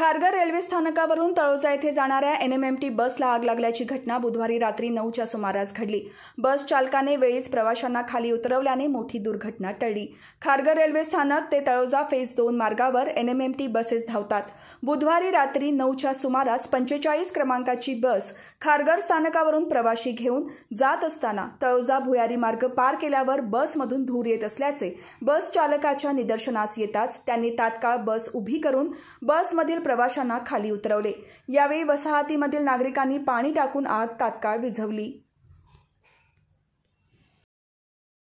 Kharghar railway स्थानकावरून तळोजा येथे जाणाऱ्या एनएमएमटी बसला आग लागल्याची घटना बुधवारी रात्री नऊच्या सुमारास घडली बस चालकाने वेळीच प्रवाशांना खाली उतरवल्याने मोठी दुर्घटना टळली खारघर रेल्वे स्थानक ते तळोजा फेज दोन मार्गावर एनएमएमटी बसेस धावतात बुधवारी रात्री नऊच्या सुमारास पंचेचाळीस क्रमांकाची बस खारघर स्थानकावरून प्रवाशी घेऊन जात असताना तळोजा भुयारी मार्ग पार केल्यावर बसमधून धूर येत असल्याचे बस चालकाच्या निदर्शनास येताच त्यांनी तात्काळ बस उभी करून बसमधील प्रवाशांना खाली उतरवले यावेळी वसाहतीमधील नागरिकांनी पाणी टाकून आग तात्काळ विझवली